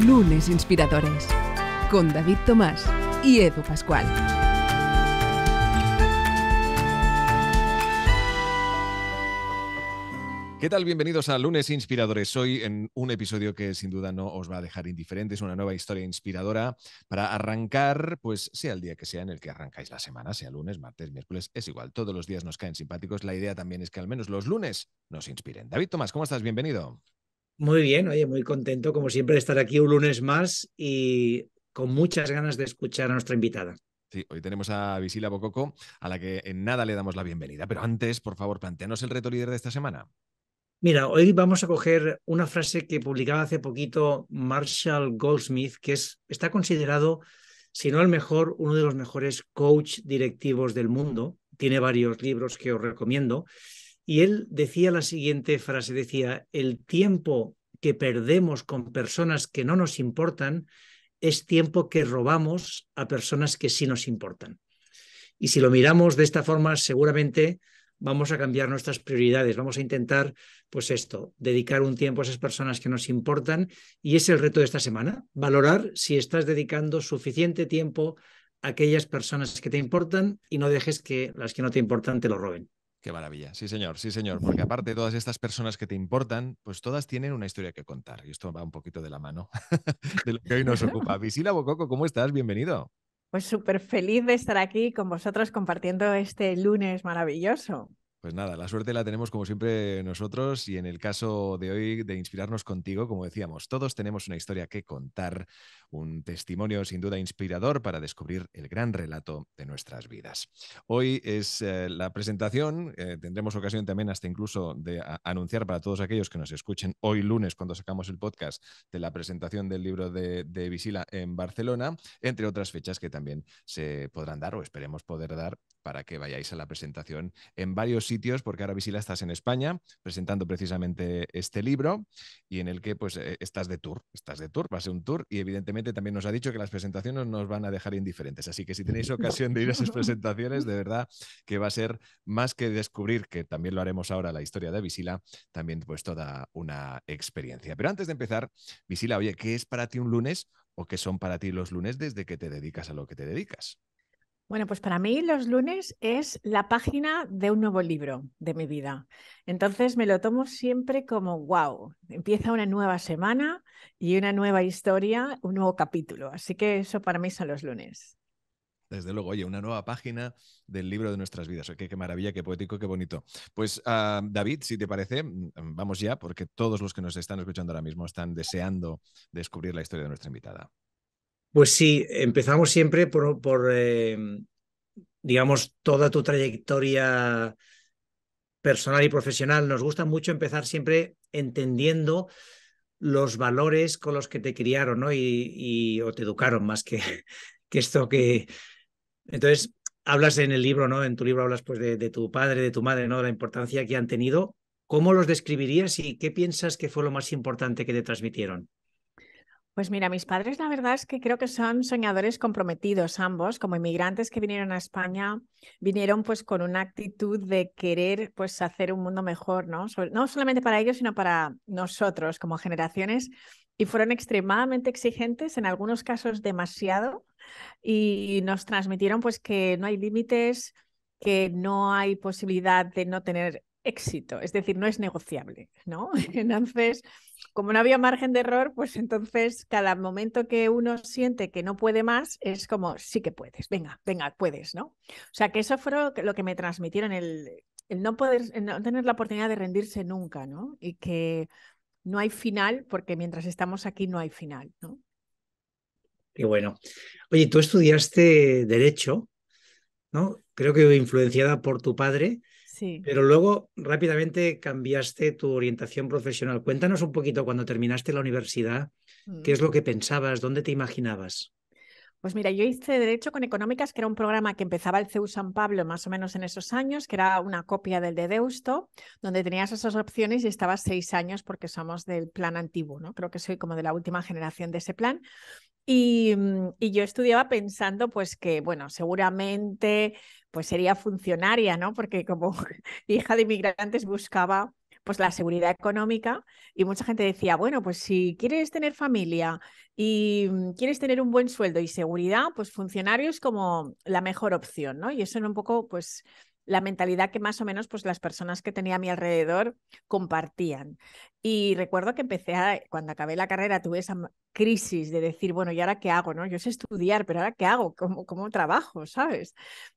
Lunes Inspiradores con David Tomás y Edu Pascual. ¿Qué tal? Bienvenidos a Lunes Inspiradores. Hoy en un episodio que sin duda no os va a dejar indiferentes, una nueva historia inspiradora para arrancar, pues sea el día que sea en el que arrancáis la semana, sea lunes, martes, miércoles, es igual, todos los días nos caen simpáticos. La idea también es que al menos los lunes nos inspiren. David Tomás, ¿cómo estás? Bienvenido. Muy bien, oye, muy contento como siempre de estar aquí un lunes más y con muchas ganas de escuchar a nuestra invitada. Sí, hoy tenemos a Visila Bococo, a la que en nada le damos la bienvenida. Pero antes, por favor, planteanos el reto líder de esta semana. Mira, hoy vamos a coger una frase que publicaba hace poquito Marshall Goldsmith, que es, está considerado, si no el mejor, uno de los mejores coach directivos del mundo. Tiene varios libros que os recomiendo. Y él decía la siguiente frase, decía, el tiempo que perdemos con personas que no nos importan es tiempo que robamos a personas que sí nos importan. Y si lo miramos de esta forma, seguramente vamos a cambiar nuestras prioridades, vamos a intentar, pues esto, dedicar un tiempo a esas personas que nos importan y es el reto de esta semana, valorar si estás dedicando suficiente tiempo a aquellas personas que te importan y no dejes que las que no te importan te lo roben. Qué maravilla. Sí, señor, sí, señor. Porque aparte, de todas estas personas que te importan, pues todas tienen una historia que contar. Y esto va un poquito de la mano de lo que hoy nos ocupa. Visila Bococo, ¿cómo estás? Bienvenido. Pues súper feliz de estar aquí con vosotros compartiendo este lunes maravilloso. Pues nada, la suerte la tenemos como siempre nosotros y en el caso de hoy de inspirarnos contigo, como decíamos, todos tenemos una historia que contar, un testimonio sin duda inspirador para descubrir el gran relato de nuestras vidas. Hoy es eh, la presentación, eh, tendremos ocasión también hasta incluso de anunciar para todos aquellos que nos escuchen hoy lunes cuando sacamos el podcast de la presentación del libro de, de Visila en Barcelona, entre otras fechas que también se podrán dar o esperemos poder dar para que vayáis a la presentación en varios sitios, porque ahora Visila estás en España presentando precisamente este libro y en el que pues eh, estás de tour, estás de tour, va a ser un tour y evidentemente también nos ha dicho que las presentaciones nos van a dejar indiferentes, así que si tenéis ocasión de ir a esas presentaciones, de verdad que va a ser más que descubrir, que también lo haremos ahora la historia de Visila, también pues toda una experiencia. Pero antes de empezar, Visila, oye, ¿qué es para ti un lunes o qué son para ti los lunes desde que te dedicas a lo que te dedicas? Bueno, pues para mí los lunes es la página de un nuevo libro de mi vida. Entonces me lo tomo siempre como, wow, empieza una nueva semana y una nueva historia, un nuevo capítulo. Así que eso para mí son los lunes. Desde luego, oye, una nueva página del libro de nuestras vidas. Oye, qué, maravilla, qué poético, qué bonito. Pues ah, David, si te parece, mm, vamos ya, porque todos los que nos están escuchando ahora mismo están deseando descubrir la historia de nuestra invitada. Pues sí, empezamos siempre por, em, digamos, toda tu trayectoria personal y profesional. Nos gusta mucho empezar siempre entendiendo los valores con los que te criaron, ¿no? Y, o te educaron más que, esto que... Entonces, hablas en el libro, ¿no? En tu libro hablas pues de, tu padre, de tu madre, ¿no? la importancia que han tenido. ¿Cómo los describirías y qué piensas que fue lo más importante que te transmitieron? Pues mira, mis padres la verdad es que creo que son soñadores comprometidos ambos, como inmigrantes que vinieron a España, vinieron pues con una actitud de querer pues hacer un mundo mejor, ¿no? no solamente para ellos, sino para nosotros como generaciones y fueron extremadamente exigentes, en algunos casos demasiado, y nos transmitieron pues que no hay límites, que no hay posibilidad de no tener éxito, es decir, no es negociable, ¿no? Entonces, como no había margen de error, pues entonces cada momento que uno siente que no puede más, es como, sí que puedes, venga, venga, puedes, ¿no? O sea, que eso fue lo que me transmitieron, el, no poder, no tener la oportunidad de rendirse nunca, ¿no? Y que no hay final, porque mientras estamos aquí no hay final, ¿no? Qué bueno. Oye, tú estudiaste Derecho, ¿no? Creo que influenciada por tu padre. Pero luego rápidamente cambiaste tu orientación profesional. Cuéntanos un poquito cuando terminaste la universidad, ¿qué mm. es lo que pensabas? ¿Dónde te imaginabas? Pues mira, yo hice Derecho con Económicas, que era un programa que empezaba el CEU San Pablo más o menos en esos años, que era una copia del de Deusto, donde tenías esas opciones y estabas seis años porque somos del plan antiguo, ¿no? Creo que soy como de la última generación de ese plan. Y, mm, y, yo estudiaba pensando pues que, bueno, seguramente pues sería funcionaria, ¿no? Porque como hija de inmigrantes buscaba pues la seguridad económica y mucha gente decía, bueno, pues si quieres tener familia y mm, quieres tener un buen sueldo y seguridad, pues funcionario es como la mejor opción, ¿no? Y eso era un poco pues la mentalidad que más o menos pues, las personas que tenía a mi alrededor compartían. Y recuerdo que empecé, a, cuando acabé la carrera, tuve esa crisis de decir, bueno, ¿y ahora qué hago? No? Yo sé estudiar, pero ¿ahora qué hago? ¿Cómo, ¿Cómo trabajo? ¿Sabes?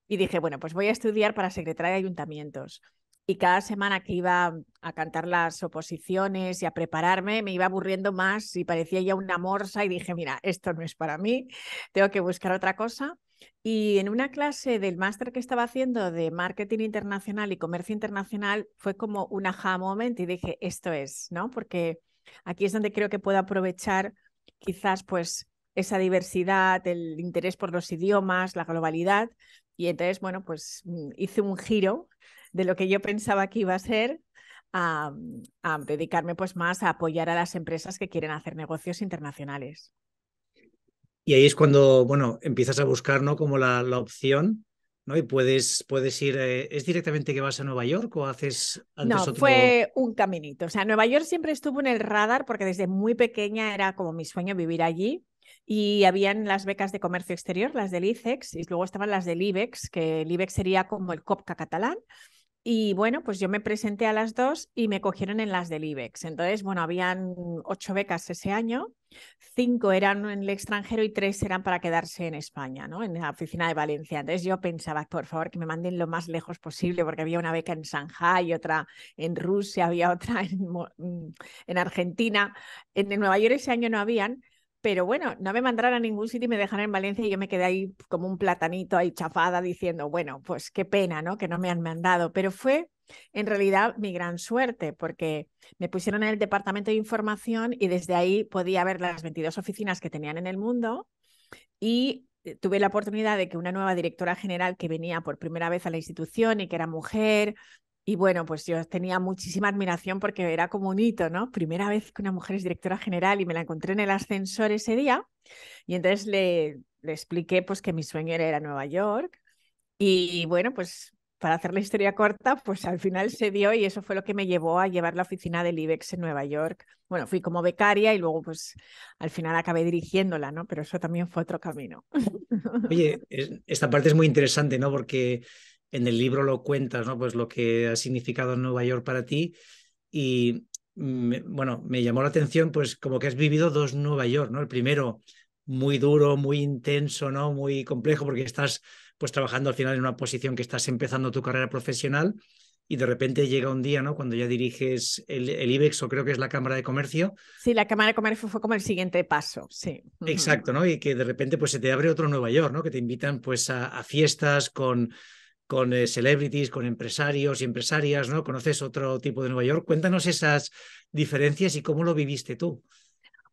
Y dije, bueno, pues voy a estudiar para secretaria de ayuntamientos y cada semana que iba a cantar las oposiciones y a prepararme me iba aburriendo más y parecía ya una morsa y dije, mira, esto no es para mí, tengo que buscar otra cosa. Y en una clase del máster que estaba haciendo de marketing internacional y comercio internacional fue como un aha moment y dije, esto es, ¿no? Porque aquí es donde creo que puedo aprovechar quizás pues esa diversidad, el interés por los idiomas, la globalidad. Y entonces, bueno, pues mm, hice un giro de lo que yo pensaba que iba a ser a, a dedicarme pues más a apoyar a las empresas que quieren hacer negocios internacionales. Y ahí es cuando, bueno, empiezas a buscar, ¿no? Como la, opción, ¿no? Y puedes, puedes ir, eh, ¿es directamente que vas a Nueva York o haces antes No, fue un caminito. O sea, Nueva York siempre estuvo en el radar porque desde muy pequeña era como mi sueño vivir allí. Y habían las becas de comercio exterior, las del ICEX, y luego estaban las del IBEX, que el IBEX sería como el COPCA catalán. Y bueno, pues yo me presenté a las dos y me cogieron en las del IBEX. Entonces, bueno, habían ocho becas ese año, cinco eran en el extranjero y tres eran para quedarse en España, ¿no? En la oficina de Valencia. Entonces yo pensaba, por favor, que me manden lo más lejos posible, porque había una beca en Shanghái, otra en Rusia, había otra en, mm, en Argentina. En Nueva York ese año no habían, pero bueno, no me mandaron a ningún sitio y me dejaron en Valencia y yo me quedé ahí como un platanito ahí chafada diciendo, bueno, pues qué pena, ¿no? Que no me han mandado. Pero fue en realidad mi gran suerte porque me pusieron en el departamento de información y desde ahí podía ver las 22 oficinas que tenían en el mundo y eh, tuve la oportunidad de que una nueva directora general que venía por primera vez a la institución y que era mujer y bueno, pues yo tenía muchísima admiración porque era como un hito, ¿no? Primera vez que una mujer es directora general y me la encontré en el ascensor ese día. Y entonces le, le expliqué pues que mi sueño era Nueva York. Y bueno, pues para hacer la historia corta, pues al final se dio y eso fue lo que me llevó a llevar la oficina del IBEX en Nueva York. Bueno, fui como becaria y luego pues al final acabé dirigiéndola, ¿no? Pero eso también fue otro camino. Oye, eh, esta parte es muy interesante, ¿no? Porque en el libro lo cuentas, ¿no? Pues lo que ha significado Nueva York para ti y bueno, me llamó la atención pues como que has vivido dos Nueva York, ¿no? El primero muy duro, muy intenso, ¿no? Muy complejo porque estás pues trabajando al final en una posición que estás empezando tu carrera profesional y de repente llega un día, ¿no? Cuando ya diriges el, IBEX o creo que es la Cámara de Comercio. Sí, la Cámara de Comercio fue como el siguiente paso, sí. Exacto, ¿no? Y que de repente pues se te abre otro Nueva York, ¿no? Que te invitan pues a, a fiestas con con eh, celebrities, con empresarios y empresarias, ¿no? Conoces otro tipo de Nueva York. Cuéntanos esas diferencias y cómo lo viviste tú.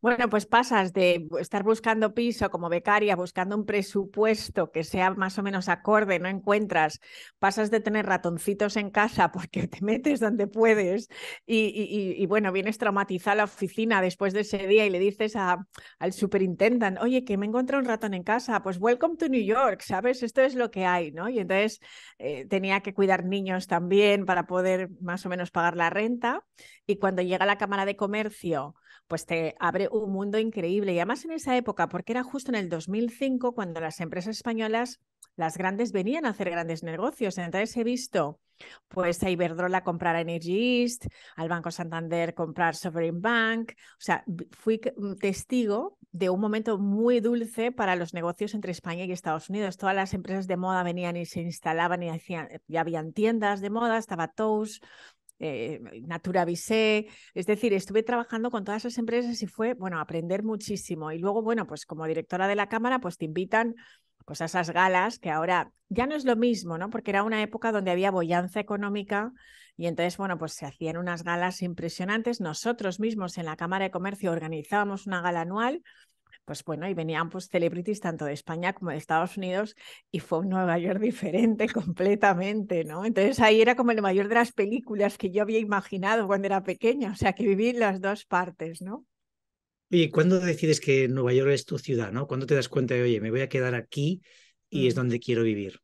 Bueno, pues pasas de estar buscando piso como becaria, buscando un presupuesto que sea más o menos acorde, no encuentras, pasas de tener ratoncitos en casa porque te metes donde puedes y, bueno, vienes traumatizada a la oficina después de ese día y le dices al superintendent, oye, que me encontré un ratón en casa, pues welcome to New York, ¿sabes? Esto es lo que hay, ¿no? Y entonces eh, tenía que cuidar niños también para poder más o menos pagar la renta y cuando llega la Cámara de Comercio, pues te abre un mundo increíble. Y además en esa época, porque era justo en el 2005 cuando las empresas españolas, las grandes, venían a hacer grandes negocios. Entonces he visto pues a Iberdrola comprar a Energy East, al Banco Santander comprar Sovereign Bank. O sea, fui mm, testigo de un momento muy dulce para los negocios entre España y Estados Unidos. Todas las empresas de moda venían y se instalaban y hacían, ya habían tiendas de moda, estaba Toast, Natura eh, Naturavisé, es decir, estuve trabajando con todas esas empresas y fue, bueno, aprender muchísimo. Y luego, bueno, pues como directora de la Cámara, pues te invitan pues, a esas galas que ahora ya no es lo mismo, ¿no? Porque era una época donde había boyanza económica y entonces, bueno, pues se hacían unas galas impresionantes. Nosotros mismos en la Cámara de Comercio organizábamos una gala anual pues bueno, y venían pues celebrities tanto de España como de Estados Unidos y fue un Nueva York diferente completamente, ¿no? Entonces ahí era como el mayor de las películas que yo había imaginado cuando era pequeña, o sea que viví las dos partes, ¿no? Oye, ¿cuándo decides que Nueva York es tu ciudad, ¿no? ¿Cuándo te das cuenta de, oye, me voy a quedar aquí y es mm. donde quiero vivir?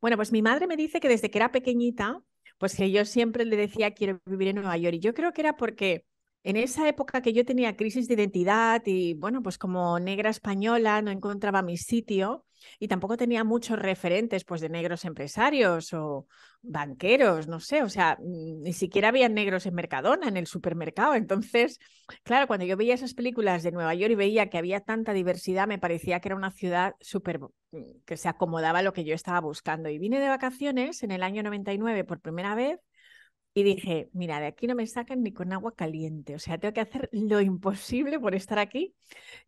Bueno, pues mi madre me dice que desde que era pequeñita, pues que yo siempre le decía quiero vivir en Nueva York. Y yo creo que era porque en esa época que yo tenía crisis de identidad y, bueno, pues como negra española no encontraba mi sitio y tampoco tenía muchos referentes, pues de negros empresarios o banqueros, no sé, o sea, mm, ni siquiera había negros en Mercadona, en el supermercado. Entonces, claro, cuando yo veía esas películas de Nueva York y veía que había tanta diversidad, me parecía que era una ciudad súper mm, que se acomodaba a lo que yo estaba buscando. Y vine de vacaciones en el año 99 por primera vez y dije, mira, de aquí no me sacan ni con agua caliente, o sea, tengo que hacer lo imposible por estar aquí.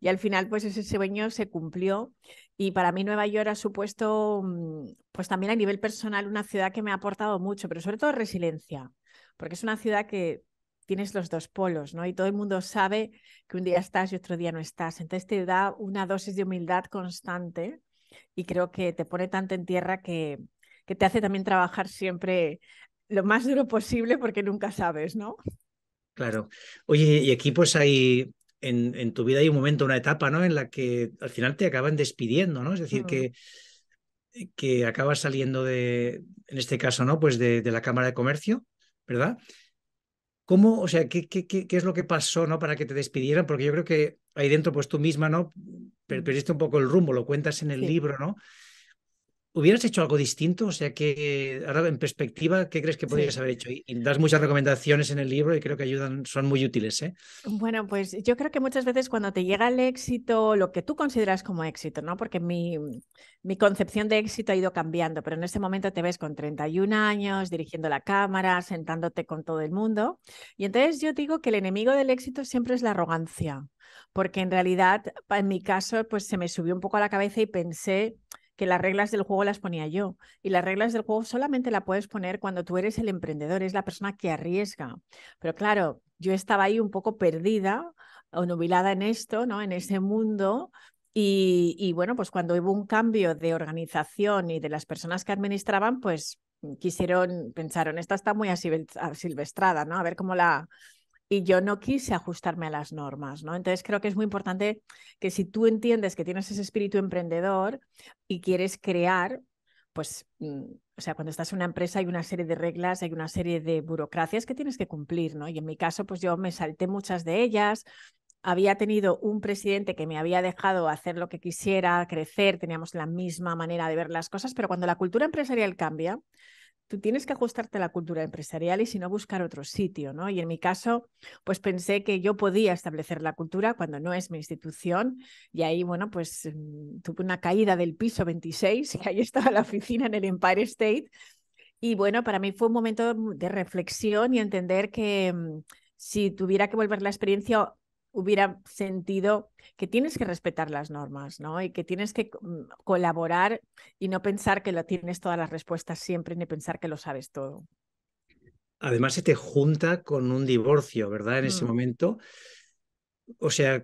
Y al final, pues ese sueño se cumplió. Y para mí Nueva York ha supuesto, mm, pues también a nivel personal, una ciudad que me ha aportado mucho, pero sobre todo resiliencia, porque es una ciudad que tienes los dos polos, ¿no? Y todo el mundo sabe que un día estás y otro día no estás. Entonces te da una dosis de humildad constante y creo que te pone tanto en tierra que, que te hace también trabajar siempre lo más duro posible porque nunca sabes, ¿no? Claro. Oye, y aquí pues hay, en, en, tu vida hay un momento, una etapa, ¿no? En la que al final te acaban despidiendo, ¿no? Es decir, mm. que, que acabas saliendo de, en este caso, ¿no? Pues de, de la Cámara de Comercio, ¿verdad? ¿Cómo, o sea, qué, qué, qué, es lo que pasó, ¿no? Para que te despidieran, porque yo creo que ahí dentro, pues tú misma, ¿no? Mm. Perdiste un poco el rumbo, lo cuentas en el libro, ¿no? ¿Hubieras hecho algo distinto? O sea, que ahora en perspectiva, ¿qué crees que podrías haber hecho? Y, das muchas recomendaciones en el libro y creo que ayudan, son muy útiles. ¿eh? Bueno, pues yo creo que muchas veces cuando te llega el éxito, lo que tú consideras como éxito, ¿no? Porque mi, mi concepción de éxito ha ido cambiando, pero en este momento te ves con 31 años, dirigiendo la cámara, sentándote con todo el mundo. Y entonces yo digo que el enemigo del éxito siempre es la arrogancia, porque en realidad, en mi caso, pues se me subió un poco a la cabeza y pensé que las reglas del juego las ponía yo. Y las reglas del juego solamente la puedes poner cuando tú eres el emprendedor, es la persona que arriesga. Pero claro, yo estaba ahí un poco perdida o nubilada en esto, ¿no? En ese mundo, y, y, bueno, pues cuando hubo un cambio de organización y de las personas que administraban, pues mm, quisieron, pensaron, esta está muy asilvestrada, ¿no? A ver cómo la, y yo no quise ajustarme a las normas, ¿no? Entonces creo que es muy importante que si tú entiendes que tienes ese espíritu emprendedor y quieres crear, pues, mm, o sea, cuando estás en una empresa hay una serie de reglas, hay una serie de burocracias que tienes que cumplir, ¿no? Y en mi caso, pues yo me salté muchas de ellas. Había tenido un presidente que me había dejado hacer lo que quisiera, crecer, teníamos la misma manera de ver las cosas, pero cuando la cultura empresarial cambia, tú tienes que ajustarte a la cultura empresarial y si no buscar otro sitio, ¿no? Y en mi caso, pues pensé que yo podía establecer la cultura cuando no es mi institución y ahí, bueno, pues mm, tuve una caída del piso 26 y ahí estaba la oficina en el Empire State y bueno, para mí fue un momento de reflexión y entender que mm, si tuviera que volver la experiencia hubiera sentido que tienes que respetar las normas, ¿no? Y que tienes que mm, colaborar y no pensar que lo tienes todas las respuestas siempre ni pensar que lo sabes todo. Además se te junta con un divorcio, ¿verdad? En ese mm. momento. O sea,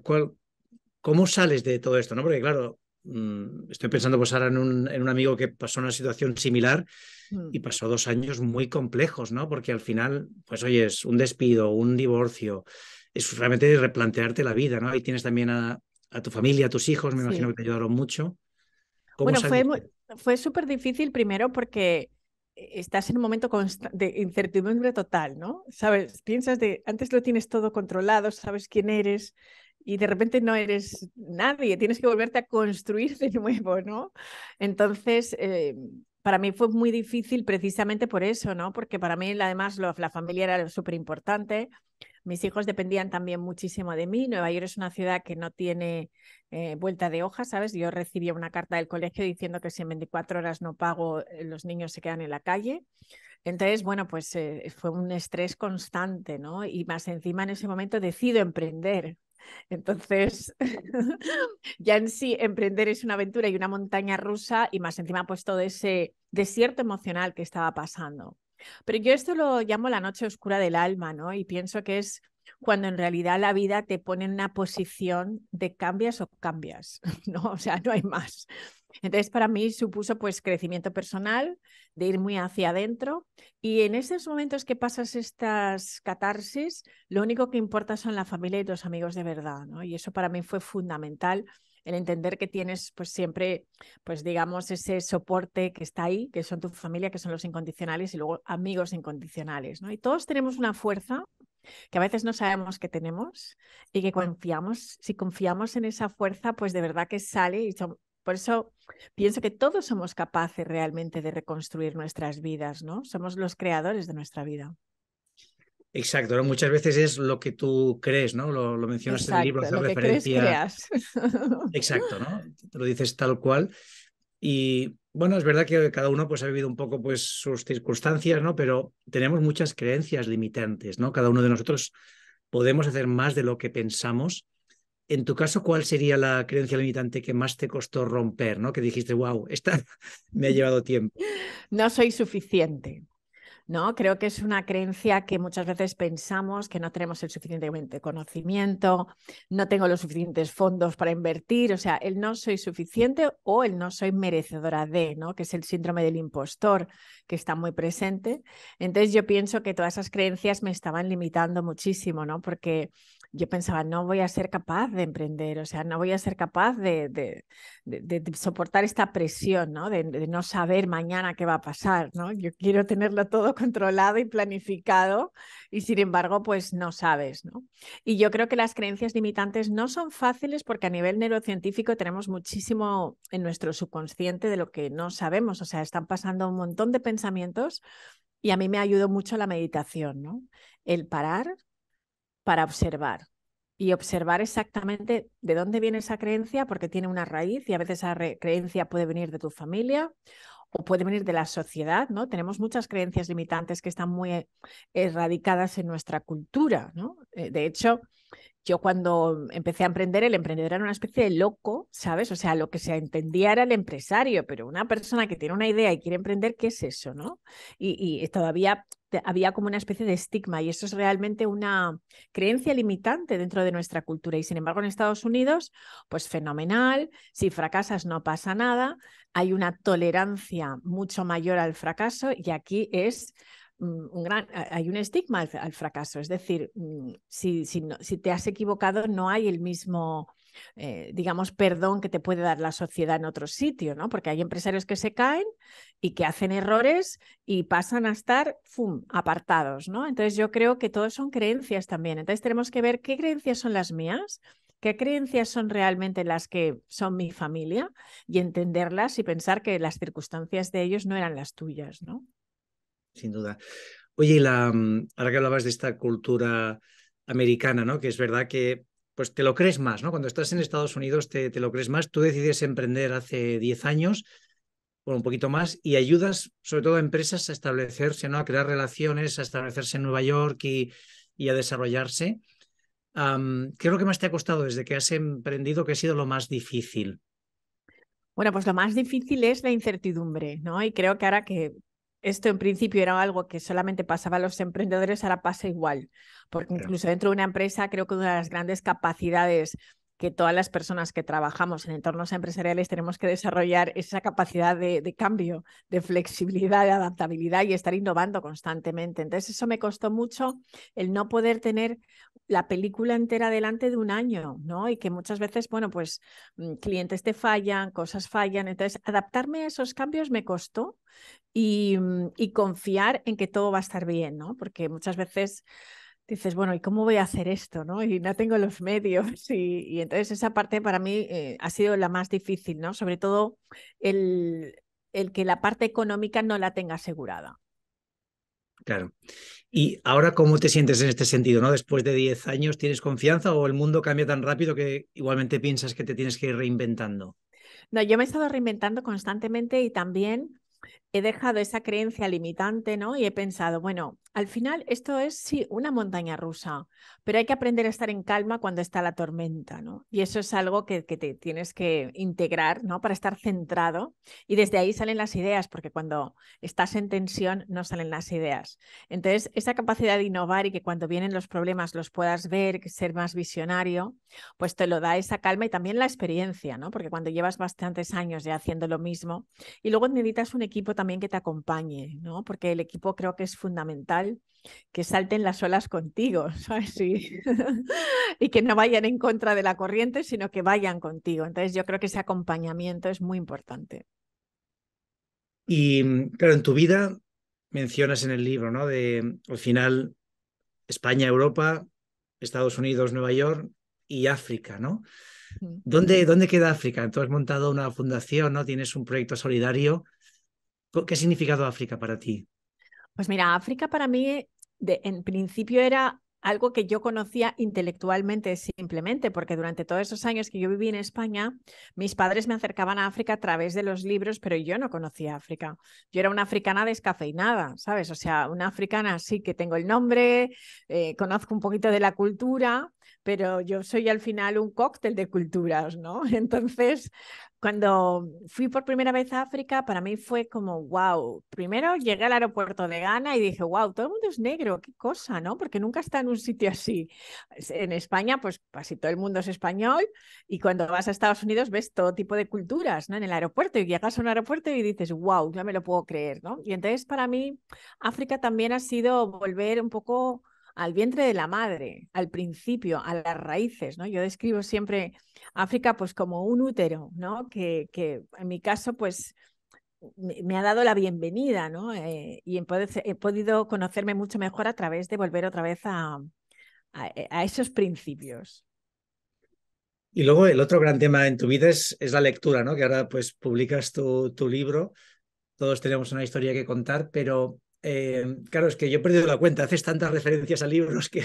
¿cómo sales de todo esto? ¿no? Porque claro, mm, estoy pensando pues, ahora en un, amigo que pasó una situación similar y pasó dos años muy complejos, ¿no? Porque al final, pues oye, es un despido, un divorcio, es realmente replantearte la vida, ¿no? Ahí tienes también a, tu familia, a tus hijos, me imagino que te ayudaron mucho. Bueno, fue, fue súper difícil primero porque eh, estás en un momento de incertidumbre total, ¿no? Sabes, piensas de, antes lo tienes todo controlado, sabes quién eres y de repente no eres nadie, tienes que volverte a construir de nuevo, ¿no? Entonces, em, para mí fue muy difícil precisamente por eso, ¿no? Porque para mí además la familia era súper importante. Mis hijos dependían también muchísimo de mí. Nueva York es una ciudad que no tiene eh, vuelta de hoja, ¿sabes? Yo recibía una carta del colegio diciendo que si en 24 horas no pago, eh, los niños se quedan en la calle. Entonces, bueno, pues eh, fue un estrés constante, ¿no? Y más encima en ese momento decido emprender. Entonces, ya en sí, emprender es una aventura y una montaña rusa y más encima pues todo ese desierto emocional que estaba pasando. Pero yo esto lo llamo la noche oscura del alma, ¿no? Y pienso que es cuando en realidad la vida te pone en una posición de cambias o cambias, ¿no? O sea, no hay más. Entonces, para mí supuso pues crecimiento personal, de ir muy hacia adentro. Y en esos momentos que pasas estas catarsis, lo único que importa son la familia y los amigos de verdad, ¿no? Y eso para mí fue fundamental el entender que tienes pues siempre, pues digamos, ese soporte que está ahí, que son tu familia, que son los incondicionales y luego amigos incondicionales, ¿no? Y todos tenemos una fuerza que a veces no sabemos que tenemos y que confiamos, si confiamos en esa fuerza, pues de verdad que sale y por eso pienso que todos somos capaces realmente de reconstruir nuestras vidas, ¿no? Somos los creadores de nuestra vida. Exacto, muchas veces es lo que tú crees, ¿no? Lo, mencionas en el libro, lo que Exacto, ¿no? lo dices tal cual. Y bueno, es verdad que cada uno pues, ha vivido un poco pues, sus circunstancias, ¿no? Pero tenemos muchas creencias limitantes, ¿no? Cada uno de nosotros podemos hacer más de lo que pensamos. En tu caso, ¿cuál sería la creencia limitante que más te costó romper, ¿no? Que dijiste, wow, esta me ha llevado tiempo. No soy suficiente. ¿no? Creo que es una creencia que muchas veces pensamos que no tenemos el suficiente conocimiento, no tengo los suficientes fondos para invertir, o sea, el no soy suficiente o el no soy merecedora de, ¿no? Que es el síndrome del impostor que está muy presente. Entonces yo pienso que todas esas creencias me estaban limitando muchísimo, ¿no? Porque yo pensaba, no voy a ser capaz de emprender, o sea, no voy a ser capaz de, soportar esta presión, ¿no? De, no saber mañana qué va a pasar, ¿no? Yo quiero tenerlo todo controlado y planificado y sin embargo, pues no sabes, ¿no? Y yo creo que las creencias limitantes no son fáciles porque a nivel neurocientífico tenemos muchísimo en nuestro subconsciente de lo que no sabemos, o sea, están pasando un montón de pensamientos y a mí me ayudó mucho la meditación, ¿no? El parar, para observar y observar exactamente de dónde viene esa creencia, porque tiene una raíz y a veces esa creencia puede venir de tu familia o puede venir de la sociedad, ¿no? Tenemos muchas creencias limitantes que están muy erradicadas eh, en nuestra cultura, ¿no? Eh, de hecho, yo cuando empecé a emprender, el emprendedor era una especie de loco, ¿sabes? O sea, lo que se entendía era el empresario, pero una persona que tiene una idea y quiere emprender, ¿qué es eso, no? Y, y todavía había como una especie de estigma y eso es realmente una creencia limitante dentro de nuestra cultura. Y sin embargo, en Estados Unidos, pues fenomenal, si fracasas no pasa nada, hay una tolerancia mucho mayor al fracaso y aquí es Mm, hay un estigma al, fracaso, es decir, mm, si, te has equivocado no hay el mismo, eh, digamos, perdón que te puede dar la sociedad en otro sitio, ¿no? Porque hay empresarios que se caen y que hacen errores y pasan a estar, apartados, ¿no? Entonces yo creo que todo son creencias también, entonces tenemos que ver qué creencias son las mías. ¿Qué creencias son realmente las que son mi familia? Y entenderlas y pensar que las circunstancias de ellos no eran las tuyas, ¿no? sin duda. Oye, la, mm, ahora que hablabas de esta cultura americana, ¿no? Que es verdad que pues te lo crees más, ¿no? Cuando estás en Estados Unidos te, lo crees más. Tú decides emprender hace 10 años, bueno, un poquito más, y ayudas sobre todo a empresas a establecerse, ¿no? A crear relaciones, a establecerse en Nueva York y, a desarrollarse. ¿Qué es lo que más te ha costado desde que has emprendido? ¿Qué ha sido lo más difícil? Bueno, pues lo más difícil es la incertidumbre, ¿no? Y creo que ahora que esto en principio era algo que solamente pasaba a los emprendedores, ahora pasa igual, porque incluso dentro de una empresa creo que una de las grandes capacidades que todas las personas que trabajamos en entornos empresariales tenemos que desarrollar esa capacidad de, cambio, de flexibilidad, de adaptabilidad y estar innovando constantemente. Entonces, eso me costó mucho el no poder tener la película entera delante de un año, ¿no? Y que muchas veces, bueno, pues mm, clientes te fallan, cosas fallan. Entonces, adaptarme a esos cambios me costó y, mm, y confiar en que todo va a estar bien, ¿no? Porque muchas veces dices, bueno, ¿y cómo voy a hacer esto? ¿no? Y no tengo los medios. Y, entonces esa parte para mí eh, ha sido la más difícil, ¿no? Sobre todo el, que la parte económica no la tenga asegurada. Claro. ¿Y ahora cómo te sientes en este sentido? ¿no? Después de 10 años, ¿tienes confianza o el mundo cambia tan rápido que igualmente piensas que te tienes que ir reinventando? No, yo me he estado reinventando constantemente y también he dejado esa creencia limitante, ¿no? Y he pensado, bueno, al final esto es, sí, una montaña rusa, pero hay que aprender a estar en calma cuando está la tormenta, ¿no? Y eso es algo que, te tienes que integrar, ¿no? Para estar centrado. Y desde ahí salen las ideas, porque cuando estás en tensión no salen las ideas. Entonces, esa capacidad de innovar y que cuando vienen los problemas los puedas ver, ser más visionario, pues te lo da esa calma y también la experiencia, ¿no? Porque cuando llevas bastantes años ya haciendo lo mismo y luego necesitas un equipo también que te acompañe, ¿no? Porque el equipo creo que es fundamental que salten las olas contigo, Sí. y que no vayan en contra de la corriente, sino que vayan contigo. Entonces yo creo que ese acompañamiento es muy importante. Y mm, claro, en tu vida mencionas en el libro, ¿no? De al final España, Europa, Estados Unidos, Nueva York y África, ¿no? ¿Dónde, ¿Dónde queda África? Tú has montado una fundación, ¿no? Tienes un proyecto solidario ¿Qué significado África para ti? Pues mira, África para mí de, en principio era algo que yo conocía intelectualmente simplemente, porque durante todos esos años que yo viví en España, mis padres me acercaban a África a través de los libros, pero yo no conocía África. Yo era una africana descafeinada, ¿sabes? O sea, una africana sí que tengo el nombre, eh, conozco un poquito de la cultura, pero yo soy al final un cóctel de culturas, ¿no? Entonces, cuando fui por primera vez a África, para mí fue como, wow, primero llegué al aeropuerto de Ghana y dije, wow, todo el mundo es negro, qué cosa, ¿no? Porque nunca está en un sitio así. En España, pues casi todo el mundo es español y cuando vas a Estados Unidos ves todo tipo de culturas, ¿no? En el aeropuerto y llegas a un aeropuerto y dices, wow, ya me lo puedo creer, ¿no? Y entonces para mí África también ha sido volver un poco al vientre de la madre, al principio, a las raíces, ¿no? Yo describo siempre África pues como un útero, ¿no? Que, que en mi caso pues me, ha dado la bienvenida, ¿no? Eh, y he, podido conocerme mucho mejor a través de volver otra vez a, eh, a, esos principios. Y luego el otro gran tema en tu vida es, es la lectura, ¿no? Que ahora pues publicas tu, tu libro, todos tenemos una historia que contar, pero Em, claro, es que yo he perdido la cuenta, haces tantas referencias a libros que,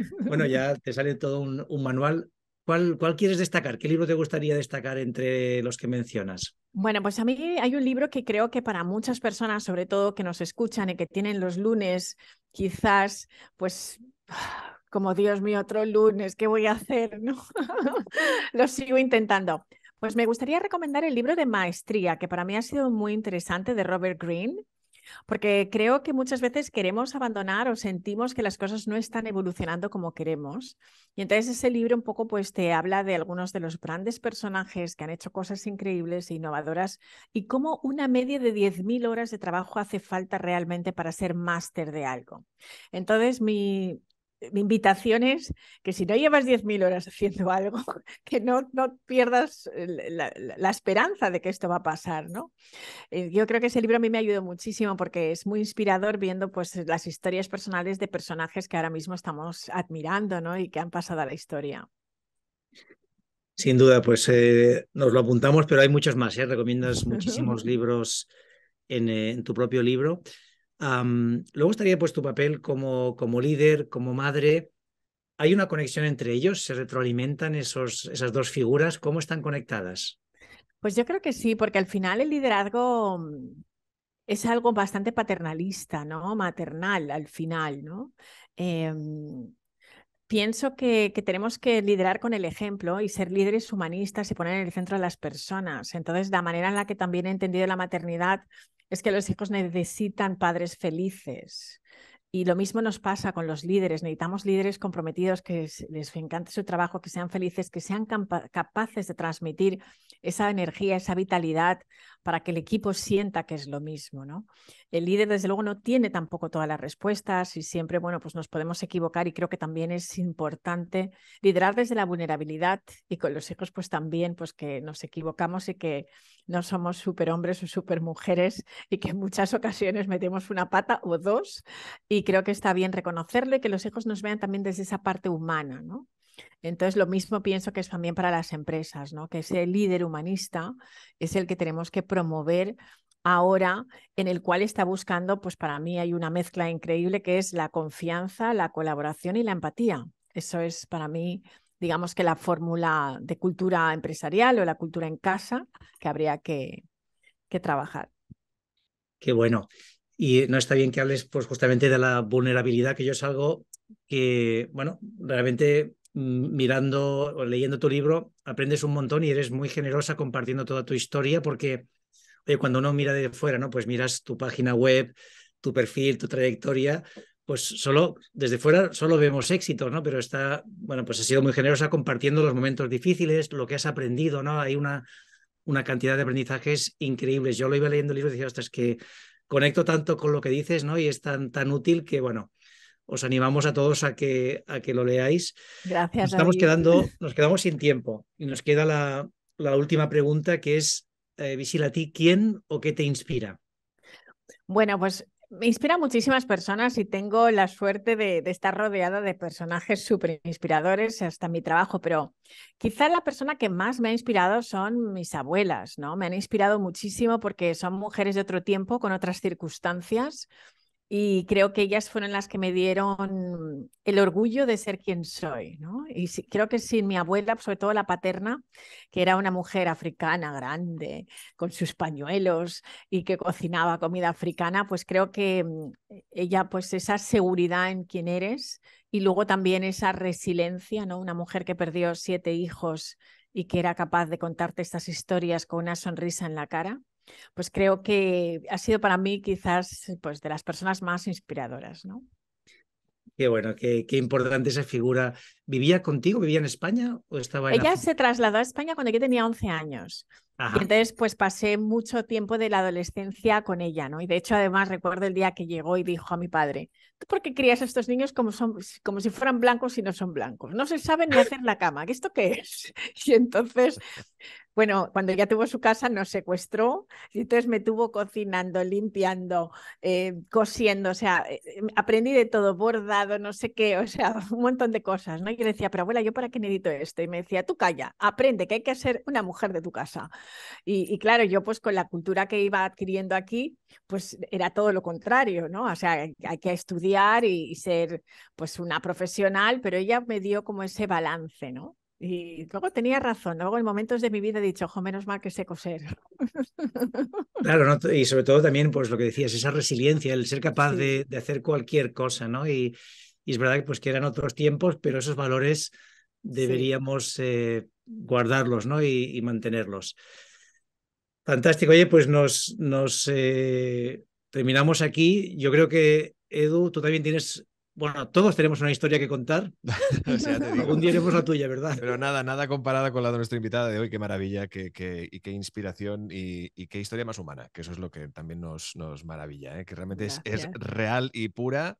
bueno, ya te sale todo un, manual. ¿Cuál, quieres destacar? ¿Qué libro te gustaría destacar entre los que mencionas? Bueno, pues a mí hay un libro que creo que para muchas personas, sobre todo que nos escuchan y que tienen los lunes, quizás, pues ah, como Dios mío, otro lunes, ¿qué voy a hacer? ¿No? Lo sigo intentando. Pues me gustaría recomendar el libro de maestría, que para mí ha sido muy interesante, de Robert Greene, porque creo que muchas veces queremos abandonar o sentimos que las cosas no están evolucionando como queremos. Y entonces ese libro un poco pues te habla de algunos de los grandes personajes que han hecho cosas increíbles e innovadoras y cómo una media de 10.000 horas de trabajo hace falta realmente para ser máster de algo. Entonces mi, invitaciones que si no llevas 10.000 horas haciendo algo, que no, pierdas la, esperanza de que esto va a pasar, ¿no? Eh, yo creo que ese libro a mí me ayudó muchísimo porque es muy inspirador viendo pues las historias personales de personajes que ahora mismo estamos admirando, ¿no? Y que han pasado a la historia. Sin duda, pues eh, nos lo apuntamos, pero hay muchos más, ¿eh? Recomiendas muchísimos libros en, en tu propio libro. Um, luego estaría pues tu papel como, como líder, como madre. ¿Hay una conexión entre ellos? ¿Se retroalimentan esos, esas dos figuras? ¿Cómo están conectadas? Pues yo creo que sí, porque al final el liderazgo mm, es algo bastante paternalista, ¿no? Maternal al final, ¿no? Em, pienso que, que, tenemos que liderar con el ejemplo y ser líderes humanistas y poner en el centro a las personas. Entonces, la manera en la que también he entendido la maternidad es que los hijos necesitan padres felices. Y lo mismo nos pasa con los líderes. Necesitamos líderes comprometidos que les encante su trabajo, que sean felices, que sean capaces de transmitir esa energía, esa vitalidad para que el equipo sienta que es lo mismo, ¿no? El líder, desde luego, no tiene tampoco todas las respuestas y siempre, bueno, pues nos podemos equivocar y creo que también es importante liderar desde la vulnerabilidad y con los hijos, pues también, pues que nos equivocamos y que no somos hombres o mujeres y que en muchas ocasiones metemos una pata o dos y creo que está bien reconocerle que los hijos nos vean también desde esa parte humana, ¿no? Entonces, lo mismo pienso que es también para las empresas, ¿no? Que ese líder humanista es el que tenemos que promover ahora en el cual está buscando, pues para mí hay una mezcla increíble que es la confianza, la colaboración y la empatía. Eso es para mí, digamos que la fórmula de cultura empresarial o la cultura en casa que habría que, trabajar. Qué bueno. Y no está bien que hables pues justamente de la vulnerabilidad, que yo es algo que, bueno, realmente Mm, mirando o leyendo tu libro, aprendes un montón y eres muy generosa compartiendo toda tu historia porque cuando uno mira de fuera, ¿no? Pues miras tu página web, tu perfil, tu trayectoria, pues solo desde fuera solo vemos éxito ¿no? Pero está, bueno, pues has sido muy generosa compartiendo los momentos difíciles, lo que has aprendido, ¿no? Hay una, una cantidad de aprendizajes increíbles. Yo lo iba leyendo el libro y decía, hasta que conecto tanto con lo que dices, ¿no? Y es tan, tan útil que, bueno, os animamos a todos a que, a que lo leáis. Gracias. estamos quedando, nos quedamos sin tiempo y nos queda la, última pregunta que es, eh, a ti, ¿quién o qué te inspira? Bueno, pues me inspira muchísimas personas y tengo la suerte de, estar rodeada de personajes súper inspiradores hasta mi trabajo, pero quizás la persona que más me ha inspirado son mis abuelas, ¿no? Me han inspirado muchísimo porque son mujeres de otro tiempo, con otras circunstancias y creo que ellas fueron las que me dieron el orgullo de ser quien soy, ¿no? Y creo que sin mi abuela, sobre todo la paterna, que era una mujer africana grande, con sus pañuelos y que cocinaba comida africana, pues creo que mm, e-, ella, pues esa seguridad en quién eres y luego también esa resiliencia, ¿no? Una mujer que perdió siete hijos y que era capaz de contarte estas historias con una sonrisa en la cara pues creo que ha sido para mí quizás pues, de las personas más inspiradoras, ¿no? Qué bueno, qué importante esa figura ¿Vivía contigo? ¿Vivía en España o estaba Ella se trasladó a España cuando yo tenía 11 años. entonces, pues pasé mucho tiempo de la adolescencia con ella, ¿no? Y de hecho, además, recuerdo el día que llegó y dijo a mi padre, ¿tú por qué crías a estos niños como, son, como si fueran blancos y no son blancos? No se saben ni hacer la cama, ¿esto qué es? Y entonces, bueno, cuando ella tuvo su casa nos secuestró y entonces me tuvo cocinando, limpiando, eh, cosiendo, o sea, eh, eh, aprendí de todo, bordado, no sé qué, o sea, un montón de cosas, ¿no? Y decía, pero abuela, ¿yo para qué necesito esto? Y me decía, tú calla, aprende que hay que ser una mujer de tu casa. Y, claro, yo pues con la cultura que iba adquiriendo aquí, pues era todo lo contrario, ¿no? O sea, hay, que estudiar y, ser pues una profesional, pero ella me dio como ese balance, ¿no? Y luego tenía razón, luego en momentos de mi vida he dicho, ojo, menos mal que sé coser. Claro, y sobre todo también, pues lo que decías, esa resiliencia, el ser capaz de, de, hacer cualquier cosa, ¿no? Y, y es verdad que, pues, que eran otros tiempos, pero esos valores deberíamos eh, guardarlos ¿no? Y, mantenerlos. Fantástico. Oye, pues nos, eh, terminamos aquí. Yo creo que, Edu, tú también tienes bueno, todos tenemos una historia que contar. o Algún día tenemos la tuya, ¿verdad? Pero nada, nada comparada con la de nuestra invitada de hoy. Qué maravilla, qué, y inspiración y, qué historia más humana, que eso es lo que también nos, nos maravilla, ¿eh? que realmente es, real y pura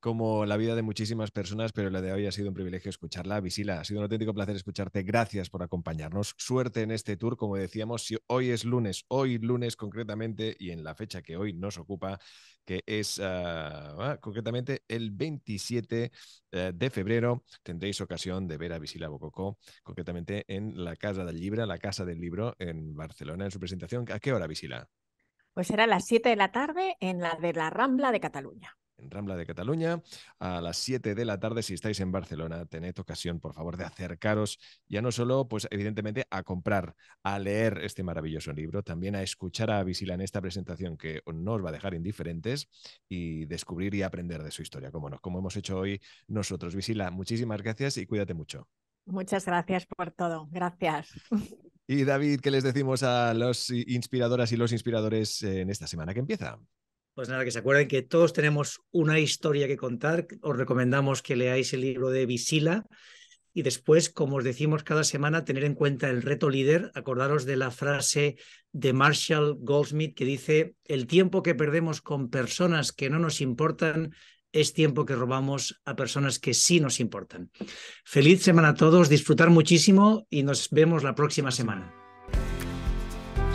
como la vida de muchísimas personas, pero la de hoy ha sido un privilegio escucharla. Visila, ha sido un auténtico placer escucharte. Gracias por acompañarnos. Suerte en este tour, como decíamos, si hoy es lunes, hoy lunes concretamente, y en la fecha que hoy nos ocupa, que es ah, ah, concretamente el 27 eh, de febrero, tendréis ocasión de ver a Visila Bococó, concretamente en la Casa del Libro, la Casa del Libro en Barcelona, en su presentación. ¿A qué hora, Visila? Pues será a las 7 de la tarde en la de la Rambla de Cataluña en Rambla de Cataluña a las 7 de la tarde si estáis en Barcelona. Tened ocasión, por favor, de acercaros ya no solo, pues evidentemente, a comprar, a leer este maravilloso libro, también a escuchar a Visila en esta presentación que no os va a dejar indiferentes y descubrir y aprender de su historia, como, como hemos hecho hoy nosotros. Visila, muchísimas gracias y cuídate mucho. Muchas gracias por todo. Gracias. Y David, ¿qué les decimos a los inspiradoras y los inspiradores en esta semana que empieza? Pues nada, que se acuerden que todos tenemos una historia que contar. Os recomendamos que leáis el libro de Visila. Y después, como os decimos cada semana, tener en cuenta el reto líder. Acordaros de la frase de Marshall Goldsmith que dice, el tiempo que perdemos con personas que no nos importan es tiempo que robamos a personas que sí nos importan. Feliz semana a todos, disfrutar muchísimo y nos vemos la próxima semana.